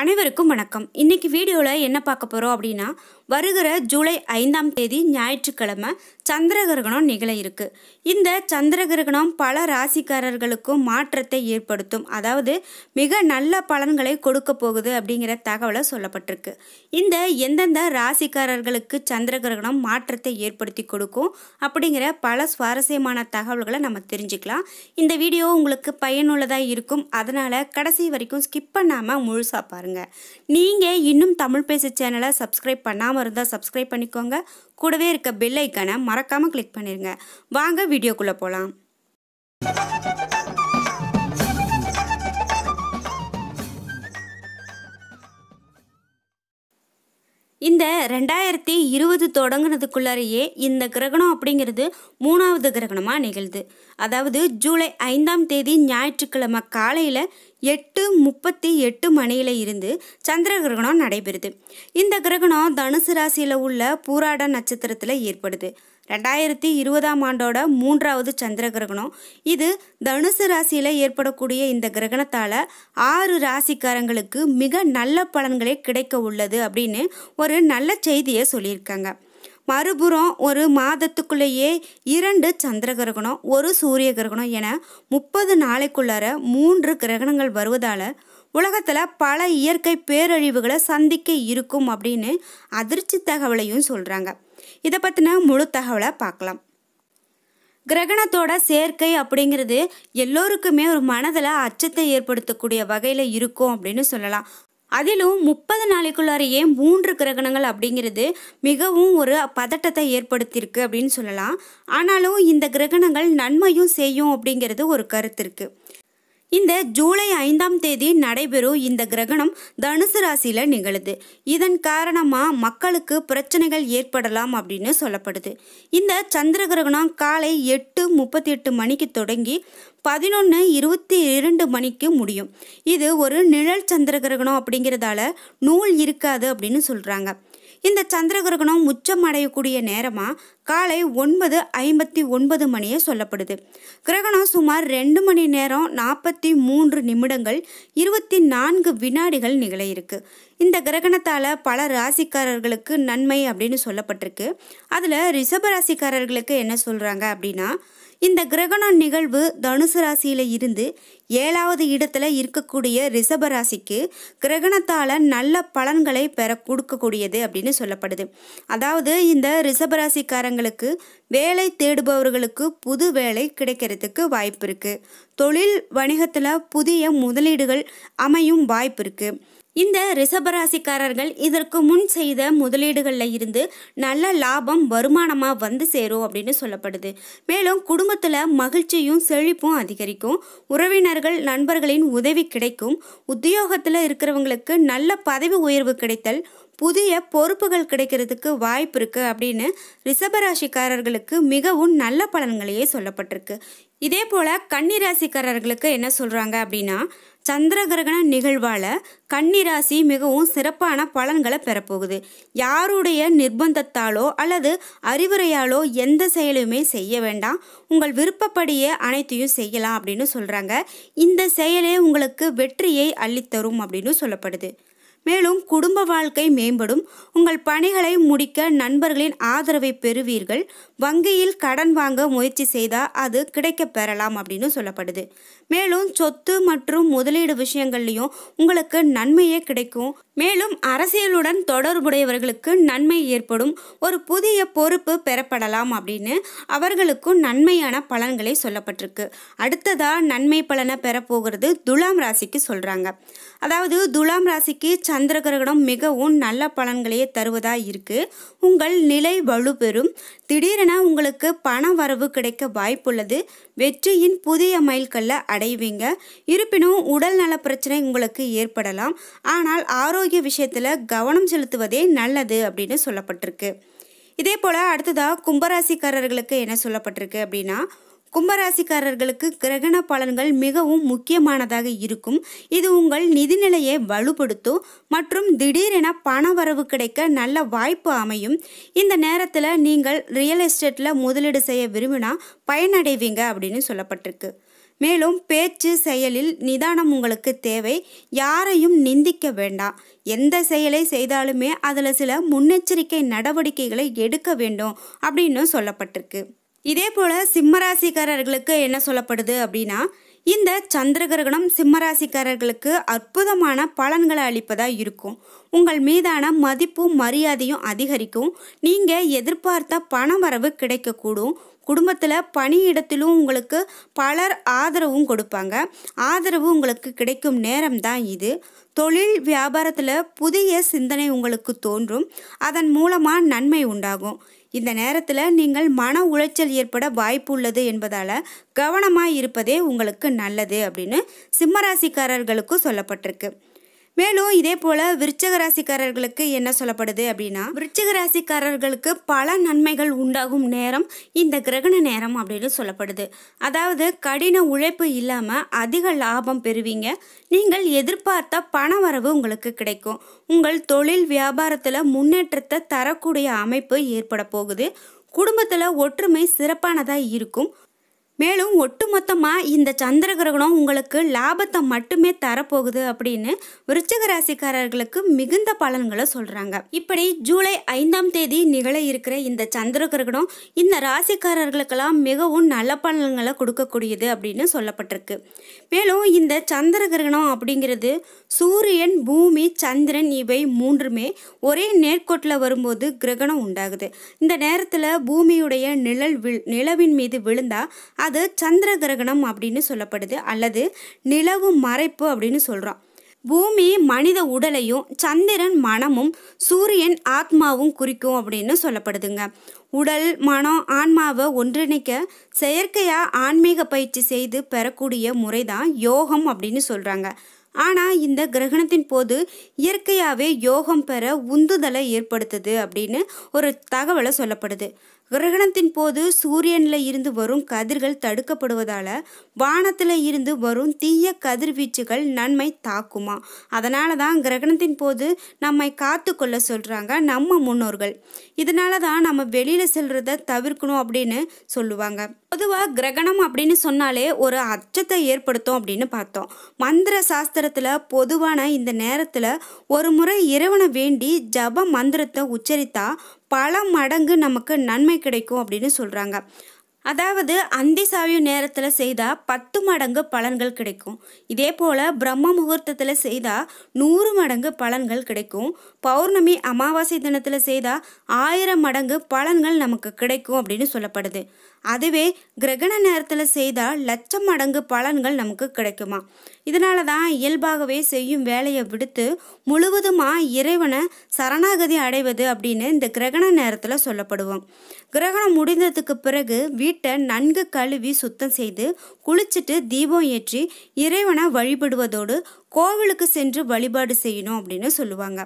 அனைவருக்கும் வணக்கம் இன்றைக்கி வீடியோவில் என்ன பார்க்க போகிறோம் அப்படின்னா வருகிற ஜூலை ஐந்தாம் தேதி ஞாயிற்றுக்கிழமை சந்திரகிரகணம் நிகழ இருக்குது இந்த சந்திரகிரகணம் பல ராசிக்காரர்களுக்கும் மாற்றத்தை ஏற்படுத்தும் அதாவது மிக நல்ல பலன்களை கொடுக்க போகுது அப்படிங்கிற தகவலை சொல்லப்பட்டிருக்கு இந்த எந்தெந்த ராசிக்காரர்களுக்கு சந்திர கிரகணம் மாற்றத்தை ஏற்படுத்தி கொடுக்கும் அப்படிங்கிற பல சுவாரஸ்யமான தகவல்களை நம்ம தெரிஞ்சுக்கலாம் இந்த வீடியோ உங்களுக்கு பயனுள்ளதாக இருக்கும் அதனால் கடைசி வரைக்கும் ஸ்கிப் பண்ணாமல் முழுசாக பாருங்க நீங்கள் இன்னும் தமிழ் பேச சேனலை சப்ஸ்கிரைப் பண்ணாமல் இருந்தால் சப்ஸ்கிரைப் பண்ணிக்கோங்க கூடவே இருக்க பெல் ஐக்கனை மறக்காமல் கிளிக் பண்ணிடுங்க வாங்க வீடியோக்குள்ளே போகலாம் இந்த ரெண்டாயிரத்தி இருபது தொடங்கினதுக்குள்ளாரையே இந்த கிரகணம் அப்படிங்கிறது மூணாவது கிரகணமாக நிகழ்து அதாவது ஜூலை ஐந்தாம் தேதி ஞாயிற்றுக்கிழமை காலையில் எட்டு முப்பத்தி எட்டு மணியில் இருந்து சந்திர கிரகணம் நடைபெறுது இந்த கிரகணம் தனுசு ராசியில் உள்ள பூராட நட்சத்திரத்தில் ஏற்படுது ரெண்டாயிரத்தி இருபதாம் ஆண்டோட மூன்றாவது சந்திர கிரகணம் இது தனுசு ராசியில் ஏற்படக்கூடிய இந்த கிரகணத்தால் ஆறு ராசிக்காரங்களுக்கு மிக நல்ல பலன்களே கிடைக்க உள்ளது அப்படின்னு ஒரு நல்ல செய்தியை சொல்லியிருக்காங்க மறுபுறம் ஒரு மாதத்துக்குள்ளேயே இரண்டு சந்திர கிரகணம் ஒரு சூரிய கிரகணம் என முப்பது நாளைக்குள்ளார மூன்று கிரகணங்கள் வருவதால் உலகத்தில் பல இயற்கை பேரழிவுகளை சந்திக்க இருக்கும் அப்படின்னு அதிர்ச்சி தகவலையும் சொல்கிறாங்க இதை பற்றின முழு தகவலை பார்க்கலாம் கிரகணத்தோட சேர்க்கை அப்படிங்கிறது எல்லோருக்குமே ஒரு மனதில் அச்சத்தை ஏற்படுத்தக்கூடிய வகையில் இருக்கும் அப்படின்னு சொல்லலாம் அதிலும் முப்பது நாளைக்குள்ளாரையே மூன்று கிரகணங்கள் அப்படிங்கிறது மிகவும் ஒரு பதட்டத்தை ஏற்படுத்தியிருக்கு அப்படின்னு சொல்லலாம் ஆனாலும் இந்த கிரகணங்கள் நன்மையும் செய்யும் அப்படிங்கிறது ஒரு கருத்து இருக்குது இந்த ஜூலை ஐந்தாம் தேதி நடைபெறும் இந்த கிரகணம் தனுசு ராசியில் நிகழுது இதன் காரணமாக மக்களுக்கு பிரச்சனைகள் ஏற்படலாம் அப்படின்னு சொல்லப்படுது இந்த சந்திர கிரகணம் காலை எட்டு முப்பத்தி எட்டு மணிக்கு தொடங்கி பதினொன்று இருபத்தி இரண்டு மணிக்கு முடியும் இது ஒரு நிழல் சந்திர கிரகணம் அப்படிங்கிறதால நூல் இருக்காது அப்படின்னு சொல்கிறாங்க இந்த சந்திரகிரகணம் உச்சம் அடையக்கூடிய நேரமாக காலை ஒன்பது ஐம்பத்தி ஒன்பது மணியை சொல்லப்படுது கிரகணம் சுமார் ரெண்டு மணி நேரம் நாற்பத்தி மூன்று நிமிடங்கள் இருபத்தி நான்கு வினாடிகள் நிகழ இருக்கு இந்த கிரகணத்தால் பல ராசிக்காரர்களுக்கு நன்மை அப்படின்னு சொல்லப்பட்டிருக்கு அதில் ரிஷப ராசிக்காரர்களுக்கு என்ன சொல்கிறாங்க அப்படின்னா இந்த கிரகணம் நிகழ்வு தனுசு ராசியில் இருந்து ஏழாவது இடத்துல இருக்கக்கூடிய ரிஷப ராசிக்கு கிரகணத்தால் நல்ல பலன்களை பெற கொடுக்கக்கூடியது அப்படின்னு சொல்லப்படுது அதாவது இந்த ரிஷப ராசிக்காரங்களுக்கு வேலை தேடுபவர்களுக்கு புது வேலை கிடைக்கிறதுக்கு வாய்ப்பு இருக்குது தொழில் வணிகத்தில் புதிய முதலீடுகள் அமையும் வாய்ப்பு இருக்கு இந்த ரிஷபராசிக்காரர்கள் இதற்கு முன் செய்த முதலீடுகளில் இருந்து நல்ல லாபம் வருமானமாக வந்து சேரும் அப்படின்னு சொல்லப்படுது மேலும் குடும்பத்தில் மகிழ்ச்சியும் செழிப்பும் அதிகரிக்கும் உறவினர்கள் நண்பர்களின் உதவி கிடைக்கும் உத்தியோகத்தில் இருக்கிறவங்களுக்கு நல்ல பதவி உயர்வு கிடைத்தல் புதிய பொறுப்புகள் கிடைக்கிறதுக்கு வாய்ப்பு இருக்குது அப்படின்னு ரிஷபராசிக்காரர்களுக்கு மிகவும் நல்ல பலன்களையே சொல்லப்பட்டிருக்கு இதே போல் கன்னிராசிக்காரர்களுக்கு என்ன சொல்கிறாங்க அப்படின்னா சந்திர கிரகண நிகழ்வால கன்னிராசி மிகவும் சிறப்பான பலன்களை பெறப்போகுது யாருடைய நிர்பந்தத்தாலோ அல்லது அறிவுரையாலோ எந்த செயலுமே செய்ய வேண்டாம் உங்கள் விருப்பப்படியே அனைத்தையும் செய்யலாம் அப்படின்னு சொல்கிறாங்க இந்த செயலே உங்களுக்கு வெற்றியை அள்ளித்தரும் அப்படின்னு சொல்லப்படுது மேலும் குடும்ப வாழ்க்கை மேம்படும் உங்கள் பணிகளை முடிக்க நண்பர்களின் ஆதரவை பெறுவீர்கள் வங்கியில் கடன் வாங்க முயற்சி செய்தால் அது கிடைக்க பெறலாம் அப்படின்னு சொல்லப்படுது மேலும் சொத்து மற்றும் முதலீடு விஷயங்கள்லையும் உங்களுக்கு நன்மையே கிடைக்கும் மேலும் அரசியலுடன் தொடர்புடையவர்களுக்கு நன்மை ஏற்படும் ஒரு புதிய பொறுப்பு பெறப்படலாம் அப்படின்னு அவர்களுக்கும் நன்மையான பலன்களை சொல்லப்பட்டிருக்கு அடுத்ததாக நன்மை பலனை பெறப்போகிறது துலாம் ராசிக்கு சொல்கிறாங்க அதாவது துலாம் ராசிக்கு சந்திர கிரகணம் மிகவும் நல்ல பலன்களையே தருவதாக இருக்குது உங்கள் நிலை வலுப்பெறும் திடீரென உங்களுக்கு பண வரவு கிடைக்க வாய்ப்புள்ளது வெற்றியின் புதிய மைல்கல்ல அடைவீங்க இருப்பினும் உடல் நல பிரச்சனை உங்களுக்கு ஏற்படலாம் ஆனால் ஆரோக்கிய ஆரோக்கிய விஷயத்தில் கவனம் செலுத்துவதே நல்லது அப்படின்னு சொல்லப்பட்டிருக்கு இதே போல் அடுத்ததாக கும்பராசிக்காரர்களுக்கு என்ன சொல்லப்பட்டிருக்கு அப்படின்னா கும்பராசிக்காரர்களுக்கு கிரகண பலன்கள் மிகவும் முக்கியமானதாக இருக்கும் இது உங்கள் நிதிநிலையை வலுப்படுத்தும் மற்றும் திடீரென பண வரவு கிடைக்க நல்ல வாய்ப்பு அமையும் இந்த நேரத்தில் நீங்கள் ரியல் எஸ்டேட்டில் முதலீடு செய்ய விரும்பினா பயனடைவீங்க அப்படின்னு சொல்லப்பட்டிருக்கு மேலும் பேச்சு செயலில் நிதானம் உங்களுக்கு தேவை யாரையும் நிந்திக்க வேண்டாம் எந்த செயலை செய்தாலுமே அதில் சில முன்னெச்சரிக்கை நடவடிக்கைகளை எடுக்க வேண்டும் அப்படின்னு சொல்லப்பட்டிருக்கு இதே போல் சிம்மராசிக்காரர்களுக்கு என்ன சொல்லப்படுது அப்படின்னா இந்த சந்திர கிரகணம் சிம்மராசிக்காரர்களுக்கு அற்புதமான பலன்களை அளிப்பதாக இருக்கும் உங்கள் மீதான மதிப்பும் மரியாதையும் அதிகரிக்கும் நீங்கள் எதிர்பார்த்த பண வரவு கிடைக்கக்கூடும் குடும்பத்தில் பணியிடத்திலும் உங்களுக்கு பலர் ஆதரவும் கொடுப்பாங்க ஆதரவு உங்களுக்கு கிடைக்கும் நேரம் தான் இது தொழில் வியாபாரத்தில் புதிய சிந்தனை உங்களுக்கு தோன்றும் அதன் மூலமாக நன்மை உண்டாகும் இந்த நேரத்தில் நீங்கள் மன உளைச்சல் ஏற்பட வாய்ப்பு உள்ளது என்பதால் கவனமாக இருப்பதே உங்களுக்கு நல்லது அப்படின்னு சிம்மராசிக்காரர்களுக்கும் சொல்லப்பட்டிருக்கு மேலும் இதே போல விருச்சக ராசிக்காரர்களுக்கு என்ன சொல்லப்படுது அப்படின்னா விருச்சக ராசிக்காரர்களுக்கு பல நன்மைகள் உண்டாகும் நேரம் இந்த கிரகண நேரம் அப்படின்னு சொல்லப்படுது அதாவது கடின உழைப்பு இல்லாமல் அதிக லாபம் பெறுவீங்க நீங்கள் எதிர்பார்த்த பண வரவு உங்களுக்கு கிடைக்கும் உங்கள் தொழில் வியாபாரத்தில் முன்னேற்றத்தை தரக்கூடிய அமைப்பு ஏற்பட போகுது குடும்பத்தில் ஒற்றுமை சிறப்பானதாக இருக்கும் மேலும் ஒட்டுமொத்தமாக இந்த சந்திர கிரகணம் உங்களுக்கு லாபத்தை மட்டுமே தரப்போகுது அப்படின்னு விருச்சக ராசிக்காரர்களுக்கு மிகுந்த பலன்களை சொல்கிறாங்க இப்படி ஜூலை ஐந்தாம் தேதி நிகழ இருக்கிற இந்த சந்திர கிரகணம் இந்த ராசிக்காரர்களுக்கெல்லாம் மிகவும் நல்ல பலன்களை கொடுக்கக்கூடியது அப்படின்னு சொல்லப்பட்டிருக்கு மேலும் இந்த சந்திர கிரகணம் அப்படிங்கிறது சூரியன் பூமி சந்திரன் இவை மூன்றுமே ஒரே நேர்கோட்டில் வரும்போது கிரகணம் உண்டாகுது இந்த நேரத்தில் பூமியுடைய நிழல் வில் நிலவின் மீது விழுந்தால் அது சந்திர கிரகணம் அப்படின்னு சொல்லப்படுது அல்லது நிலவு மறைப்பு அப்படின்னு சொல்கிறோம் பூமி மனித உடலையும் சந்திரன் மனமும் சூரியன் ஆத்மாவும் குறிக்கும் அப்படின்னு சொல்லப்படுதுங்க உடல் மனம் ஆன்மாவை ஒன்றிணைக்க செயற்கையாக ஆன்மீக பயிற்சி செய்து பெறக்கூடிய முறை தான் யோகம் அப்படின்னு சொல்கிறாங்க ஆனால் இந்த கிரகணத்தின் போது இயற்கையாகவே யோகம் பெற உந்துதலை ஏற்படுத்துது அப்படின்னு ஒரு தகவலை சொல்லப்படுது கிரகணத்தின் போது சூரியனில் இருந்து வரும் கதிர்கள் தடுக்கப்படுவதால் வானத்தில் இருந்து வரும் தீய கதிர்வீச்சுகள் நன்மை தாக்குமா அதனால தான் கிரகணத்தின் போது நம்மை காத்து கொள்ள சொல்கிறாங்க நம்ம முன்னோர்கள் இதனால தான் நம்ம வெளியில் செல்கிறத தவிர்க்கணும் அப்படின்னு சொல்லுவாங்க பொதுவாக கிரகணம் அப்படின்னு சொன்னாலே ஒரு அச்சத்தை ஏற்படுத்தும் அப்படின்னு பார்த்தோம் மந்திர சாஸ்திரத்தில் பொதுவான இந்த நேரத்தில் ஒரு முறை இறைவனை வேண்டி ஜப மந்திரத்தை உச்சரித்தா பல மடங்கு நமக்கு நன்மை கிடைக்கும் அப்படின்னு சொல்கிறாங்க அதாவது அந்தி சாவிய நேரத்தில் செய்தால் பத்து மடங்கு பலன்கள் கிடைக்கும் இதே போல் பிரம்ம முகூர்த்தத்தில் செய்தால் நூறு மடங்கு பலன்கள் கிடைக்கும் பௌர்ணமி அமாவாசை தினத்தில் செய்தால் ஆயிரம் மடங்கு பலன்கள் நமக்கு கிடைக்கும் அப்படின்னு சொல்லப்படுது அதுவே கிரகண நேரத்தில் செய்தால் லட்சம் மடங்கு பலன்கள் நமக்கு கிடைக்குமா இதனால தான் இயல்பாகவே செய்யும் வேலையை விடுத்து முழுவதுமாக இறைவனை சரணாகதி அடைவது அப்படின்னு இந்த கிரகண நேரத்தில் சொல்லப்படுவோம் கிரகணம் முடிந்ததுக்கு பிறகு வீட்டை நன்கு கழுவி சுத்தம் செய்து குளிச்சுட்டு தீபம் ஏற்றி இறைவனை வழிபடுவதோடு கோவிலுக்கு சென்று வழிபாடு செய்யணும் அப்படின்னு சொல்லுவாங்க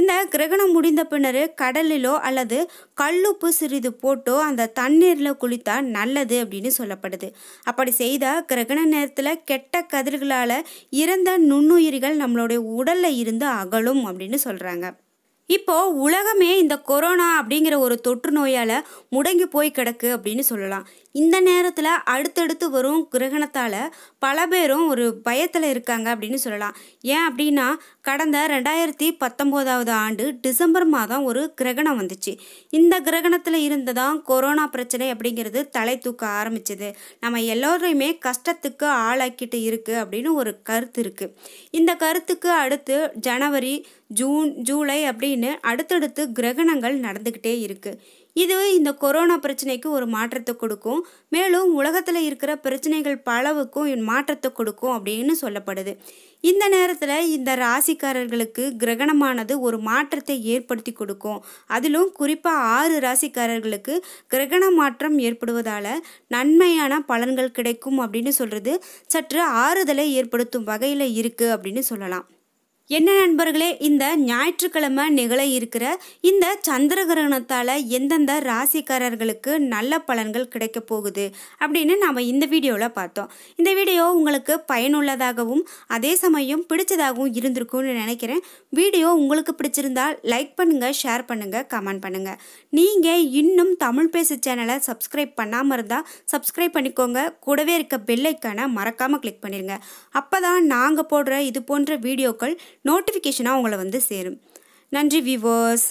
இந்த கிரகணம் முடிந்த பின்னர் கடலிலோ அல்லது கல்லுப்பு சிறிது போட்டோ அந்த தண்ணீரில் குளித்தா நல்லது அப்படின்னு சொல்லப்படுது அப்படி செய்தால் கிரகண நேரத்தில் கெட்ட கதிர்களால் இறந்த நுண்ணுயிர்கள் நம்மளுடைய உடலில் இருந்து அகலும் அப்படின்னு சொல்கிறாங்க இப்போ உலகமே இந்த கொரோனா அப்படிங்கிற ஒரு தொற்று நோயால் முடங்கி போய் கிடக்கு அப்படின்னு சொல்லலாம் இந்த நேரத்தில் அடுத்தடுத்து வரும் கிரகணத்தால் பல பேரும் ஒரு பயத்தில் இருக்காங்க அப்படின்னு சொல்லலாம் ஏன் அப்படின்னா கடந்த ரெண்டாயிரத்தி பத்தொம்போதாவது ஆண்டு டிசம்பர் மாதம் ஒரு கிரகணம் வந்துச்சு இந்த கிரகணத்தில் இருந்து தான் கொரோனா பிரச்சனை அப்படிங்கிறது தலை தூக்க ஆரம்பிச்சது நம்ம எல்லோரையுமே கஷ்டத்துக்கு ஆளாக்கிட்டு இருக்குது அப்படின்னு ஒரு கருத்து இருக்குது இந்த கருத்துக்கு அடுத்து ஜனவரி ஜூன் ஜூலை அப்படின்னு அடுத்தடுத்து கிரகணங்கள் நடந்துக்கிட்டே இருக்குது இது இந்த கொரோனா பிரச்சனைக்கு ஒரு மாற்றத்தை கொடுக்கும் மேலும் உலகத்தில் இருக்கிற பிரச்சனைகள் பலவுக்கும் மாற்றத்தை கொடுக்கும் அப்படின்னு சொல்லப்படுது இந்த நேரத்தில் இந்த ராசிக்காரர்களுக்கு கிரகணமானது ஒரு மாற்றத்தை ஏற்படுத்தி கொடுக்கும் அதிலும் குறிப்பாக ஆறு ராசிக்காரர்களுக்கு கிரகண மாற்றம் ஏற்படுவதால் நன்மையான பலன்கள் கிடைக்கும் அப்படின்னு சொல்கிறது சற்று ஆறுதலை ஏற்படுத்தும் வகையில் இருக்குது அப்படின்னு சொல்லலாம் என்ன நண்பர்களே இந்த ஞாயிற்றுக்கிழமை நிகழ இருக்கிற இந்த சந்திர கிரகணத்தால் எந்தெந்த ராசிக்காரர்களுக்கு நல்ல பலன்கள் கிடைக்க போகுது அப்படின்னு நாம் இந்த வீடியோவில் பார்த்தோம் இந்த வீடியோ உங்களுக்கு பயனுள்ளதாகவும் அதே சமயம் பிடிச்சதாகவும் இருந்திருக்கும்னு நினைக்கிறேன் வீடியோ உங்களுக்கு பிடிச்சிருந்தால் லைக் பண்ணுங்கள் ஷேர் பண்ணுங்கள் கமெண்ட் பண்ணுங்கள் நீங்கள் இன்னும் தமிழ் பேசு சேனலை சப்ஸ்கிரைப் பண்ணாமல் இருந்தால் சப்ஸ்கிரைப் பண்ணிக்கோங்க கூடவே இருக்க பெல்லைக்கான மறக்காமல் கிளிக் பண்ணிடுங்க அப்போ தான் நாங்கள் போடுற இது போன்ற வீடியோக்கள் நோட்டிஃபிகேஷனாக உங்களை வந்து சேரும் நன்றி வியூவர்ஸ்